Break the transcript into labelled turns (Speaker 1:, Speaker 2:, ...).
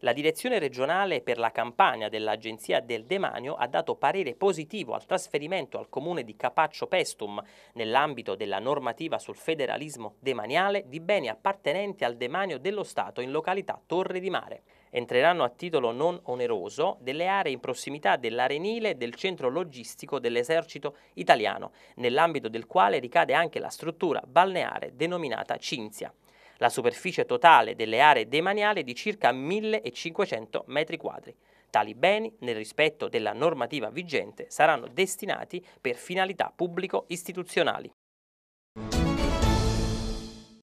Speaker 1: La direzione regionale per la campagna dell'Agenzia del Demanio ha dato parere positivo al trasferimento al comune di Capaccio Pestum, nell'ambito della normativa sul federalismo demaniale, di beni appartenenti al demanio dello Stato in località Torre di Mare entreranno a titolo non oneroso delle aree in prossimità dell'arenile del centro logistico dell'esercito italiano, nell'ambito del quale ricade anche la struttura balneare denominata Cinzia. La superficie totale delle aree demaniali è di circa 1500 m2. Tali beni, nel rispetto della normativa vigente, saranno destinati per finalità pubblico-istituzionali.